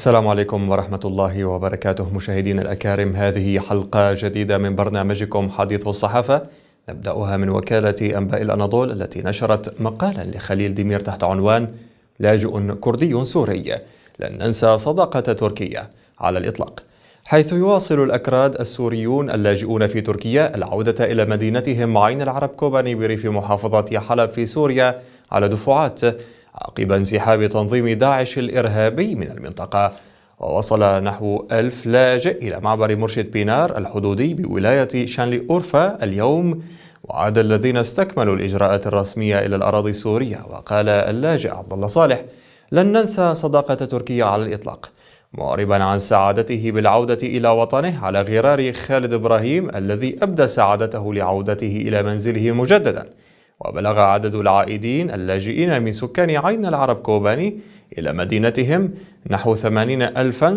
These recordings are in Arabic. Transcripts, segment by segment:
السلام عليكم ورحمة الله وبركاته مشاهدينا الأكارم هذه حلقة جديدة من برنامجكم حديث الصحافة نبدأها من وكالة أنباء الأناضول التي نشرت مقالا لخليل ديمير تحت عنوان لاجئ كردي سوري لن ننسى صداقة تركيا على الإطلاق حيث يواصل الأكراد السوريون اللاجئون في تركيا العودة إلى مدينتهم عين العرب كوباني بريف محافظة حلب في سوريا على دفعات عقب انسحاب تنظيم داعش الإرهابي من المنطقة ووصل نحو ألف لاجئ إلى معبر مرشد بينار الحدودي بولاية شانلي أورفا اليوم وعاد الذين استكملوا الإجراءات الرسمية إلى الأراضي السورية وقال اللاجئ عبد الله صالح لن ننسى صداقة تركيا على الإطلاق معربا عن سعادته بالعودة إلى وطنه على غرار خالد إبراهيم الذي أبدى سعادته لعودته إلى منزله مجددا وبلغ عدد العائدين اللاجئين من سكان عين العرب كوباني إلى مدينتهم نحو 80 ألفا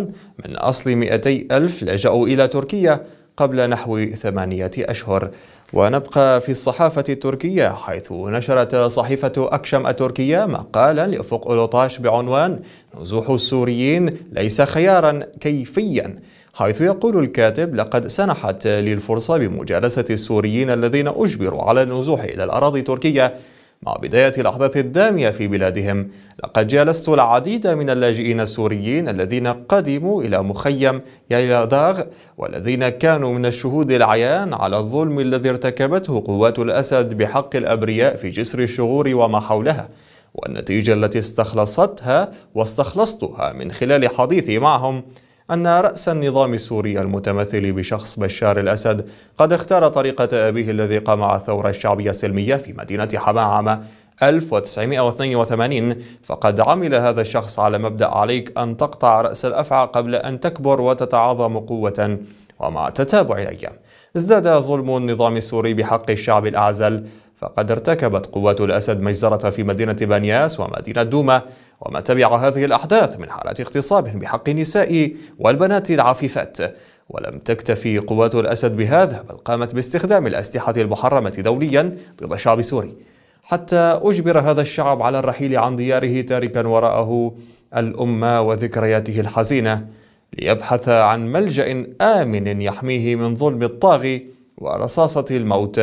من أصل 200 ألف لجأوا إلى تركيا قبل نحو ثمانية أشهر ونبقى في الصحافة التركية حيث نشرت صحيفة أكشم التركية مقالا لأفق أولوطاش بعنوان نزوح السوريين ليس خيارا كيفيا حيث يقول الكاتب لقد سنحت لي الفرصة بمجالسة السوريين الذين أجبروا على النزوح إلى الأراضي التركية مع بداية الأحداث الدامية في بلادهم لقد جالست العديد من اللاجئين السوريين الذين قدموا إلى مخيم ياياداغ والذين كانوا من الشهود العيان على الظلم الذي ارتكبته قوات الأسد بحق الأبرياء في جسر الشغور وما حولها والنتيجة التي استخلصتها واستخلصتها من خلال حديثي معهم أن رأس النظام السوري المتمثل بشخص بشار الأسد قد اختار طريقة أبيه الذي قام على الثورة الشعبية السلمية في مدينة حما عام 1982 فقد عمل هذا الشخص على مبدأ عليك أن تقطع رأس الأفعى قبل أن تكبر وتتعاظم قوة ومع تتابع الأيام ازداد ظلم النظام السوري بحق الشعب الأعزل فقد ارتكبت قوات الأسد مجزرة في مدينة بانياس ومدينة دوما وما تبع هذه الأحداث من حالات اغتصاب بحق النساء والبنات العفيفات ولم تكتفي قوات الأسد بهذا بل قامت باستخدام الأسلحة المحرمة دوليا ضد الشعب السوري حتى أجبر هذا الشعب على الرحيل عن دياره تاركا وراءه الأمة وذكرياته الحزينة ليبحث عن ملجأ آمن يحميه من ظلم الطاغي ورصاصة الموت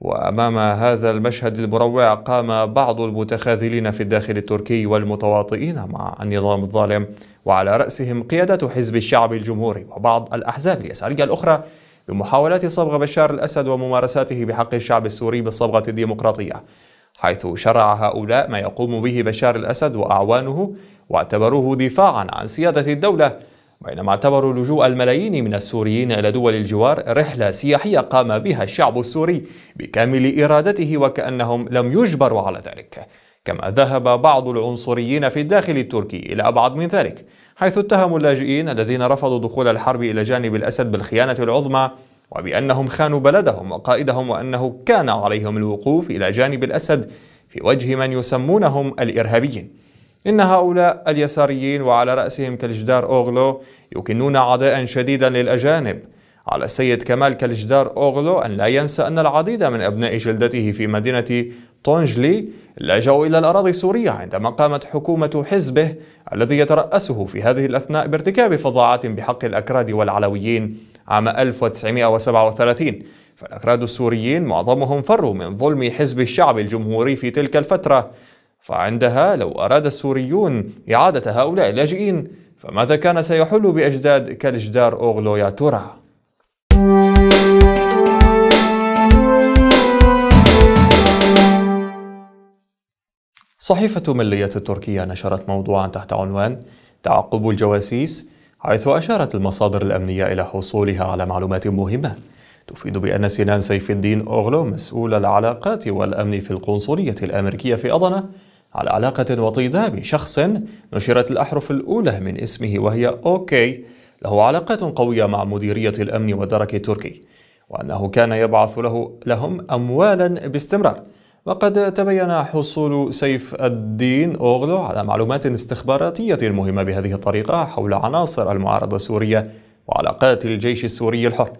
وامام هذا المشهد المروع قام بعض المتخاذلين في الداخل التركي والمتواطئين مع النظام الظالم وعلى راسهم قياده حزب الشعب الجمهوري وبعض الاحزاب اليساريه الاخرى بمحاولات صبغ بشار الاسد وممارساته بحق الشعب السوري بالصبغه الديمقراطيه حيث شرع هؤلاء ما يقوم به بشار الاسد واعوانه واعتبروه دفاعا عن سياده الدوله بينما اعتبروا لجوء الملايين من السوريين إلى دول الجوار رحلة سياحية قام بها الشعب السوري بكامل إرادته وكأنهم لم يجبروا على ذلك كما ذهب بعض العنصريين في الداخل التركي إلى أبعد من ذلك حيث اتهموا اللاجئين الذين رفضوا دخول الحرب إلى جانب الأسد بالخيانة العظمى وبأنهم خانوا بلدهم وقائدهم وأنه كان عليهم الوقوف إلى جانب الأسد في وجه من يسمونهم الإرهابيين إن هؤلاء اليساريين وعلى رأسهم كالجدار أوغلو يكنون عداء شديدا للأجانب على السيد كمال كالجدار أوغلو أن لا ينسى أن العديد من أبناء جلدته في مدينة طونجلي لجأوا إلى الأراضي السورية عندما قامت حكومة حزبه الذي يترأسه في هذه الأثناء بارتكاب فظاعات بحق الأكراد والعلويين عام 1937 فالأكراد السوريين معظمهم فروا من ظلم حزب الشعب الجمهوري في تلك الفترة فعندها لو أراد السوريون إعادة هؤلاء اللاجئين فماذا كان سيحل بأجداد كالجدار أوغلو يا ترى؟ صحيفة ملية التركية نشرت موضوعا تحت عنوان تعقب الجواسيس حيث أشارت المصادر الأمنية إلى حصولها على معلومات مهمة تفيد بأن سنان سيف الدين أوغلو مسؤول العلاقات والأمن في القنصلية الأمريكية في أضنة على علاقة وطيدة بشخص نشرت الأحرف الأولى من اسمه وهي أوكي له علاقات قوية مع مديرية الأمن والدرك التركي وأنه كان يبعث له لهم أموالا باستمرار وقد تبين حصول سيف الدين أوغلو على معلومات استخباراتية مهمة بهذه الطريقة حول عناصر المعارضة السورية وعلاقات الجيش السوري الحر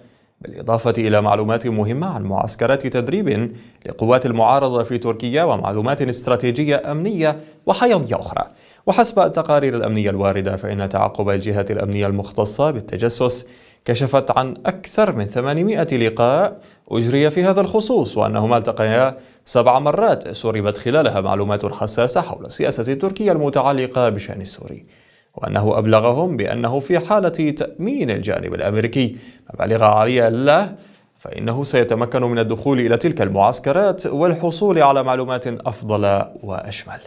بالإضافة إلى معلومات مهمة عن معسكرات تدريب لقوات المعارضة في تركيا ومعلومات استراتيجية أمنية وحيوية أخرى وحسب التقارير الأمنية الواردة فإن تعقب الجهة الأمنية المختصة بالتجسس كشفت عن أكثر من 800 لقاء أجري في هذا الخصوص وأنهما التقيا سبع مرات سربت خلالها معلومات حساسة حول السياسة التركية المتعلقة بشأن السوري وأنه أبلغهم بأنه في حالة تأمين الجانب الأمريكي مبالغ عالية له فإنه سيتمكن من الدخول إلى تلك المعسكرات والحصول على معلومات أفضل وأشمل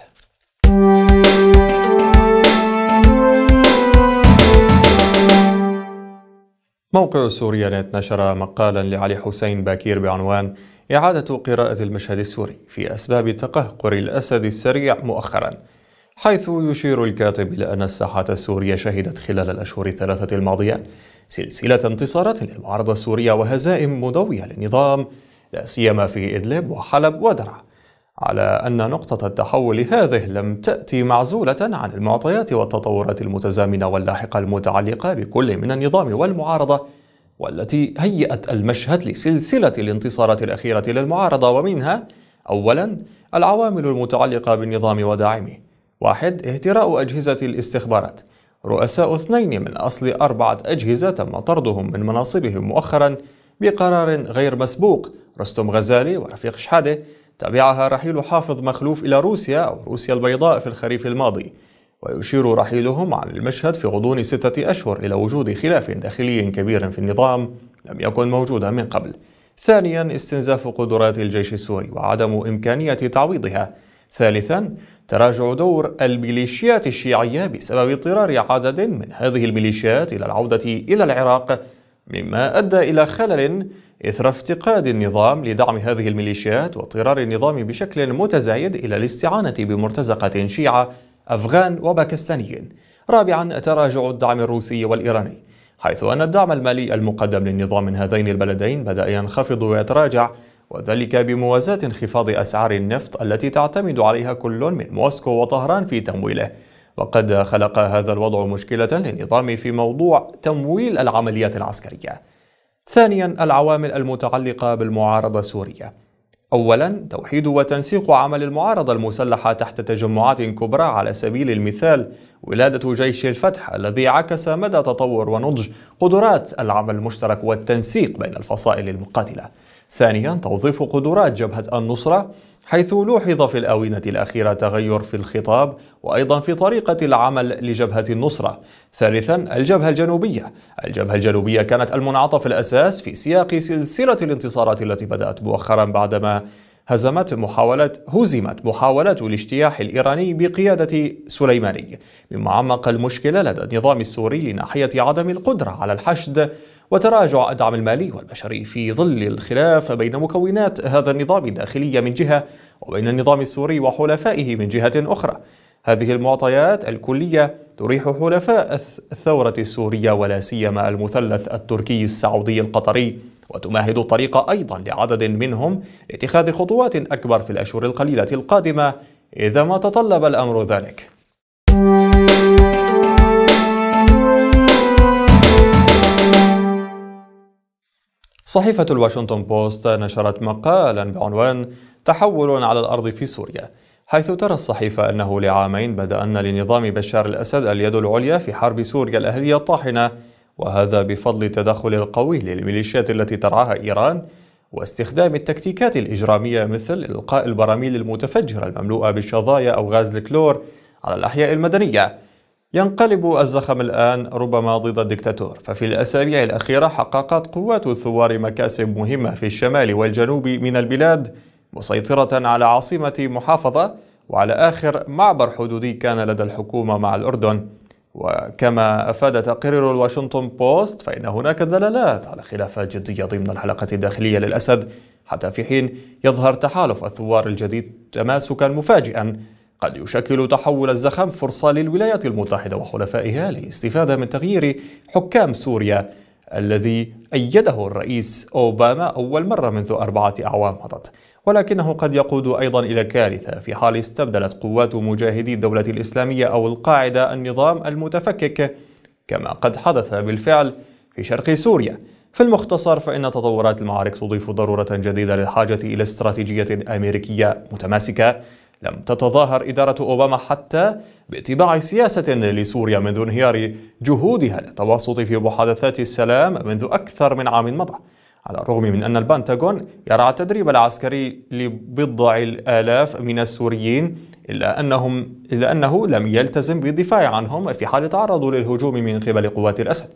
موقع سوريا نت نشر مقالا لعلي حسين باكير بعنوان إعادة قراءة المشهد السوري في أسباب تقهقر الأسد السريع مؤخراً حيث يشير الكاتب إلى أن الساحة السورية شهدت خلال الأشهر الثلاثة الماضية سلسلة انتصارات للمعارضة السورية وهزائم مضوية للنظام لا سيما في إدلب وحلب ودرعا على أن نقطة التحول هذه لم تأتي معزولة عن المعطيات والتطورات المتزامنة واللاحقة المتعلقة بكل من النظام والمعارضة والتي هيئت المشهد لسلسلة الانتصارات الأخيرة للمعارضة ومنها أولا العوامل المتعلقة بالنظام وداعمه واحد اهتراء أجهزة الاستخبارات رؤساء اثنين من أصل أربعة أجهزة تم طردهم من مناصبهم مؤخرا بقرار غير مسبوق رستم غزالي ورفيق شحادة تبعها رحيل حافظ مخلوف إلى روسيا أو روسيا البيضاء في الخريف الماضي ويشير رحيلهم عن المشهد في غضون ستة أشهر إلى وجود خلاف داخلي كبير في النظام لم يكن موجودا من قبل ثانيا استنزاف قدرات الجيش السوري وعدم إمكانية تعويضها ثالثا تراجع دور الميليشيات الشيعية بسبب اضطرار عدد من هذه الميليشيات إلى العودة إلى العراق مما أدى إلى خلل إثر افتقاد النظام لدعم هذه الميليشيات واضطرار النظام بشكل متزايد إلى الاستعانة بمرتزقة شيعة أفغان وباكستانيين رابعا تراجع الدعم الروسي والإيراني حيث أن الدعم المالي المقدم للنظام من هذين البلدين بدأ ينخفض ويتراجع وذلك بموازاة انخفاض أسعار النفط التي تعتمد عليها كل من موسكو وطهران في تمويله وقد خلق هذا الوضع مشكلة للنظام في موضوع تمويل العمليات العسكرية ثانيا العوامل المتعلقة بالمعارضة السورية أولا توحيد وتنسيق عمل المعارضة المسلحة تحت تجمعات كبرى على سبيل المثال ولادة جيش الفتح الذي عكس مدى تطور ونضج قدرات العمل المشترك والتنسيق بين الفصائل المقاتلة ثانيا توظيف قدرات جبهة النصرة حيث لوحظ في الآونة الأخيرة تغير في الخطاب وأيضا في طريقة العمل لجبهة النصرة. ثالثا الجبهة الجنوبية. الجبهة الجنوبية كانت المنعطف الأساس في سياق سلسلة الانتصارات التي بدأت مؤخرا بعدما هزمت محاولة هزمت محاولة الاجتياح الإيراني بقيادة سليماني مما عمق المشكلة لدى النظام السوري لناحية عدم القدرة على الحشد وتراجع الدعم المالي والبشري في ظل الخلاف بين مكونات هذا النظام الداخلي من جهة وبين النظام السوري وحلفائه من جهة أخرى هذه المعطيات الكلية تريح حلفاء الثورة السورية ولا سيما المثلث التركي السعودي القطري وتمهد الطريق أيضا لعدد منهم لاتخاذ خطوات أكبر في الأشهر القليلة القادمة إذا ما تطلب الأمر ذلك. صحيفة الواشنطن بوست نشرت مقالا بعنوان تحول على الأرض في سوريا حيث ترى الصحيفة أنه لعامين بدأن لنظام بشار الأسد اليد العليا في حرب سوريا الأهلية الطاحنة وهذا بفضل التدخل القوي للميليشيات التي ترعاها إيران واستخدام التكتيكات الإجرامية مثل إلقاء البراميل المتفجرة المملوءة بالشظايا أو غاز الكلور على الأحياء المدنية ينقلب الزخم الآن ربما ضد الدكتاتور ففي الأسابيع الأخيرة حققت قوات الثوار مكاسب مهمة في الشمال والجنوب من البلاد مسيطرة على عاصمة محافظة وعلى آخر معبر حدودي كان لدى الحكومة مع الأردن وكما أفاد تقرير الواشنطن بوست فإن هناك دلالات على خلافات جدية ضمن الحلقة الداخلية للأسد حتى في حين يظهر تحالف الثوار الجديد تماسكا مفاجئا قد يشكل تحول الزخم فرصة للولايات المتحدة وحلفائها للاستفادة من تغيير حكام سوريا الذي أيده الرئيس أوباما أول مرة منذ أربعة أعوام مضت ولكنه قد يقود أيضا إلى كارثة في حال استبدلت قوات مجاهدي الدولة الإسلامية أو القاعدة النظام المتفكك كما قد حدث بالفعل في شرق سوريا في المختصر فإن تطورات المعارك تضيف ضرورة جديدة للحاجة إلى استراتيجية أمريكية متماسكة لم تتظاهر إدارة أوباما حتى باتباع سياسة لسوريا منذ انهيار جهودها للتوسط في محادثات السلام منذ أكثر من عام مضى على الرغم من أن البنتاغون يرعى التدريب العسكري لبضع الآلاف من السوريين إلا, أنهم إلا أنه لم يلتزم بالدفاع عنهم في حال تعرضوا للهجوم من قبل قوات الأسد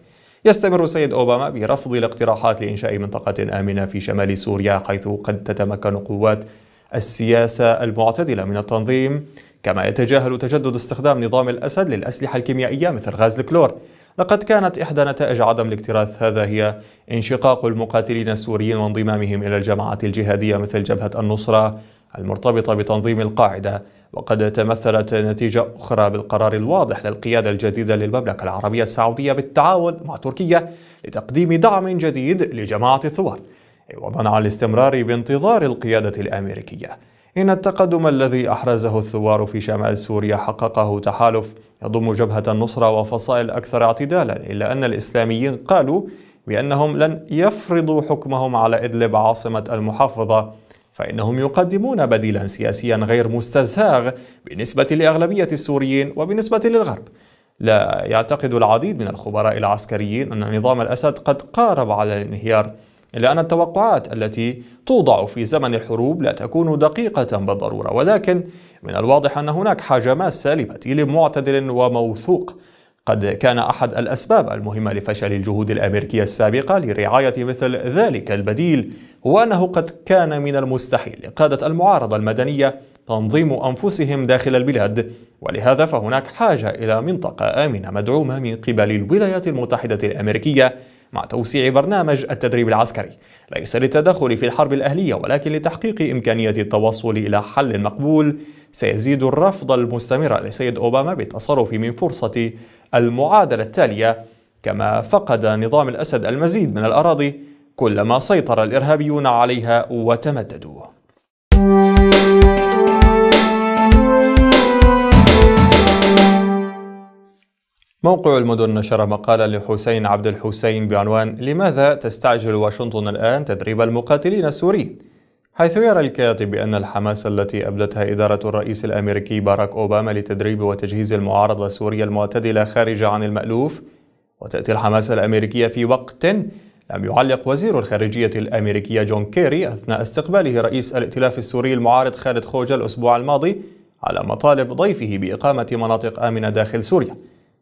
يستمر السيد أوباما برفض الاقتراحات لإنشاء منطقة آمنة في شمال سوريا حيث قد تتمكن قوات السياسة المعتدلة من التنظيم كما يتجاهل تجدد استخدام نظام الأسد للأسلحة الكيميائية مثل غاز الكلور لقد كانت إحدى نتائج عدم الاكتراث هذا هي انشقاق المقاتلين السوريين وانضمامهم إلى الجماعات الجهادية مثل جبهة النصرة المرتبطة بتنظيم القاعدة وقد تمثلت نتيجة أخرى بالقرار الواضح للقيادة الجديدة للمملكة العربية السعودية بالتعاون مع تركيا لتقديم دعم جديد لجماعة الثوار عوضا عن الاستمرار بانتظار القيادة الأمريكية إن التقدم الذي أحرزه الثوار في شمال سوريا حققه تحالف يضم جبهة النصرة وفصائل أكثر اعتدالا إلا أن الإسلاميين قالوا بأنهم لن يفرضوا حكمهم على إدلب عاصمة المحافظة فإنهم يقدمون بديلا سياسيا غير مستزاغ بالنسبة لأغلبية السوريين وبالنسبة للغرب لا يعتقد العديد من الخبراء العسكريين أن نظام الأسد قد قارب على الانهيار إلا أن التوقعات التي توضع في زمن الحروب لا تكون دقيقة بالضرورة ولكن من الواضح أن هناك حاجة ماسة لبديل معتدل وموثوق قد كان أحد الأسباب المهمة لفشل الجهود الأمريكية السابقة لرعاية مثل ذلك البديل هو أنه قد كان من المستحيل لقادة المعارضة المدنية تنظيم أنفسهم داخل البلاد ولهذا فهناك حاجة إلى منطقة آمنة مدعومة من قبل الولايات المتحدة الأمريكية مع توسيع برنامج التدريب العسكري ليس للتدخل في الحرب الأهلية ولكن لتحقيق إمكانية التوصل إلى حل مقبول سيزيد الرفض المستمر لسيد أوباما بالتصرف من فرصة المعادلة التالية كما فقد نظام الأسد المزيد من الأراضي كلما سيطر الإرهابيون عليها وتمددوا موقع المدن نشر مقالا لحسين عبد الحسين بعنوان لماذا تستعجل واشنطن الآن تدريب المقاتلين السوريين؟ حيث يرى الكاتب أن الحماس التي أبدتها إدارة الرئيس الأمريكي باراك أوباما لتدريب وتجهيز المعارضة السورية المعتدلة خارجة عن المألوف وتأتي الحماسة الأمريكية في وقت لم يعلق وزير الخارجية الأمريكية جون كيري أثناء استقباله رئيس الائتلاف السوري المعارض خالد خوجة الأسبوع الماضي على مطالب ضيفه بإقامة مناطق آمنة داخل سوريا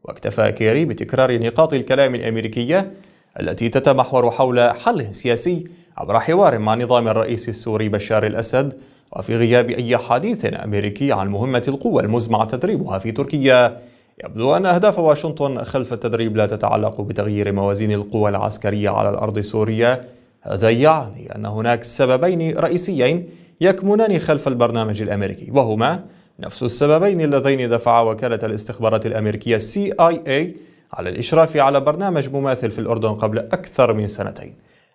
واكتفى كيري بتكرار نقاط الكلام الأمريكية التي تتمحور حول حل سياسي عبر حوار مع نظام الرئيس السوري بشار الأسد وفي غياب أي حديث أمريكي عن مهمة القوى المزمع تدريبها في تركيا يبدو أن أهداف واشنطن خلف التدريب لا تتعلق بتغيير موازين القوى العسكرية على الأرض السورية هذا يعني أن هناك سببين رئيسيين يكمنان خلف البرنامج الأمريكي وهما نفس السببين اللذين دفعا وكالة الاستخبارات الأمريكية CIA على الإشراف على برنامج مماثل في الأردن قبل أكثر من سنتين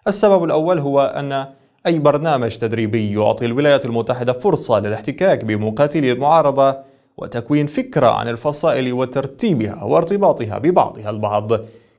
السبب الأول هو أن أي برنامج تدريبي يعطي الولايات المتحدة فرصة للاحتكاك بمقاتلي المعارضة وتكوين فكرة عن الفصائل وترتيبها وارتباطها ببعضها البعض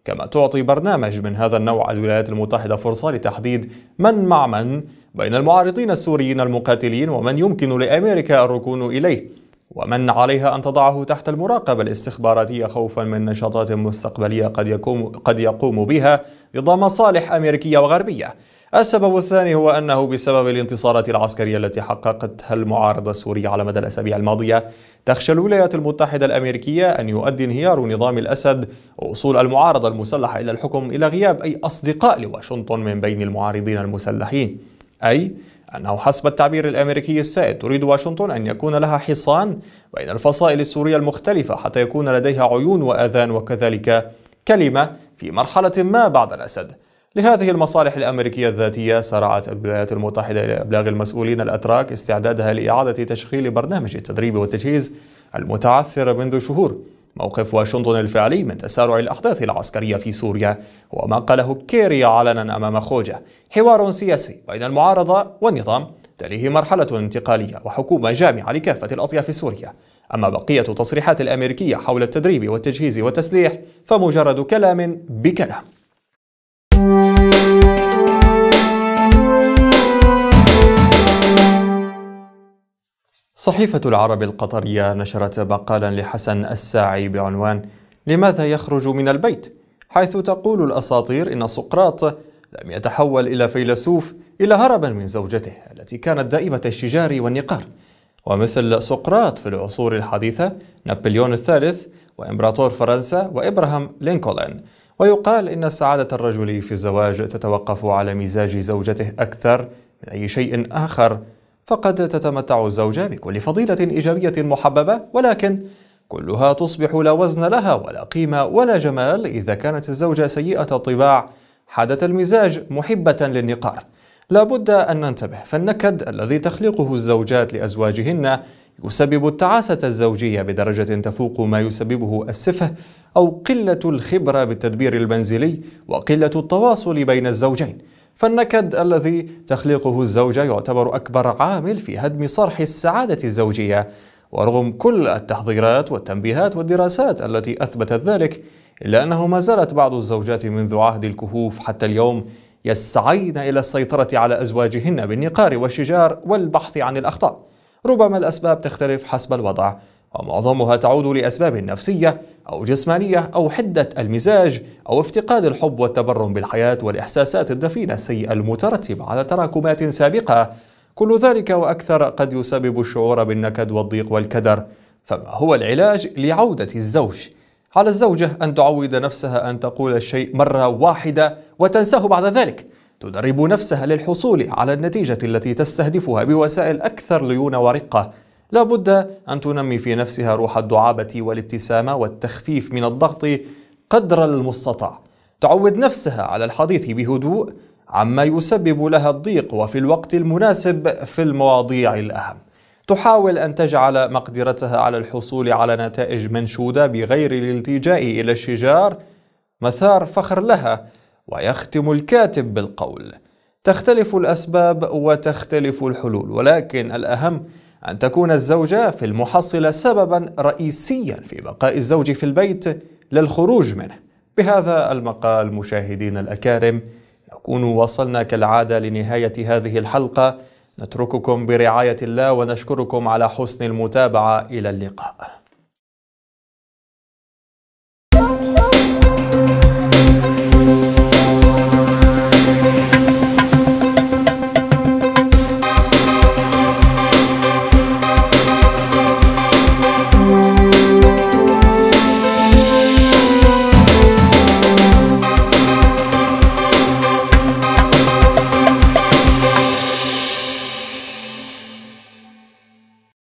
كما تعطي برنامج من هذا النوع الولايات المتحدة فرصة لتحديد من مع من بين المعارضين السوريين المقاتلين ومن يمكن لأمريكا الركون إليه ومن عليها أن تضعه تحت المراقبة الاستخباراتية خوفا من نشاطات مستقبلية قد يقوم, قد يقوم بها ضد مصالح أمريكية وغربية السبب الثاني هو أنه بسبب الانتصارات العسكرية التي حققتها المعارضة السورية على مدى الأسابيع الماضية تخشى الولايات المتحدة الأمريكية أن يؤدي انهيار نظام الأسد ووصول المعارضة المسلحة إلى الحكم إلى غياب أي أصدقاء لواشنطن من بين المعارضين المسلحين أي أنه حسب التعبير الأمريكي السائد تريد واشنطن أن يكون لها حصان بين الفصائل السورية المختلفة حتى يكون لديها عيون وآذان وكذلك كلمة في مرحلة ما بعد الأسد لهذه المصالح الأمريكية الذاتية سارعت الولايات المتحدة إلى إبلاغ المسؤولين الأتراك استعدادها لإعادة تشغيل برنامج التدريب والتجهيز المتعثر منذ شهور موقف واشنطن الفعلي من تسارع الأحداث العسكرية في سوريا هو ما قاله كيري علنا أمام خوجه حوار سياسي بين المعارضة والنظام تليه مرحلة انتقالية وحكومة جامعة لكافة الأطياف السورية أما بقية التصريحات الأمريكية حول التدريب والتجهيز والتسليح فمجرد كلام بكلام صحيفة العرب القطرية نشرت مقالا لحسن الساعي بعنوان لماذا يخرج من البيت؟ حيث تقول الأساطير إن سقراط لم يتحول إلى فيلسوف إلا هربا من زوجته التي كانت دائمة الشجار والنقار ومثل سقراط في العصور الحديثة نابليون الثالث وإمبراطور فرنسا وإبراهام لينكولن ويقال إن سعادة الرجل في الزواج تتوقف على مزاج زوجته أكثر من أي شيء آخر فقد تتمتع الزوجة بكل فضيلة إيجابية محببة ولكن كلها تصبح لا وزن لها ولا قيمة ولا جمال إذا كانت الزوجة سيئة الطباع حادة المزاج محبة للنقار لابد أن ننتبه فالنكد الذي تخلقه الزوجات لأزواجهن يسبب التعاسة الزوجية بدرجة تفوق ما يسببه السفة أو قلة الخبرة بالتدبير المنزلي وقلة التواصل بين الزوجين فالنكد الذي تخليقه الزوجة يعتبر أكبر عامل في هدم صرح السعادة الزوجية ورغم كل التحضيرات والتنبيهات والدراسات التي أثبتت ذلك إلا أنه ما زالت بعض الزوجات منذ عهد الكهوف حتى اليوم يسعين إلى السيطرة على أزواجهن بالنقار والشجار والبحث عن الأخطاء ربما الأسباب تختلف حسب الوضع ومعظمها تعود لأسباب نفسية أو جسمانية أو حدة المزاج أو افتقاد الحب والتبرم بالحياة والإحساسات الدفينة السيئة المترتبة على تراكمات سابقة كل ذلك وأكثر قد يسبب الشعور بالنكد والضيق والكدر فما هو العلاج لعودة الزوج؟ على الزوجة أن تعود نفسها أن تقول الشيء مرة واحدة وتنساه بعد ذلك تدرب نفسها للحصول على النتيجة التي تستهدفها بوسائل أكثر ليونة ورقة لا بد أن تنمي في نفسها روح الدعابة والابتسامة والتخفيف من الضغط قدر المستطاع تعود نفسها على الحديث بهدوء عما يسبب لها الضيق وفي الوقت المناسب في المواضيع الأهم تحاول أن تجعل مقدرتها على الحصول على نتائج منشودة بغير الالتجاء إلى الشجار مثار فخر لها ويختم الكاتب بالقول تختلف الأسباب وتختلف الحلول ولكن الأهم أن تكون الزوجة في المحصلة سببا رئيسيا في بقاء الزوج في البيت للخروج منه بهذا المقال مشاهدين الأكارم نكون وصلنا كالعادة لنهاية هذه الحلقة نترككم برعاية الله ونشكركم على حسن المتابعة إلى اللقاء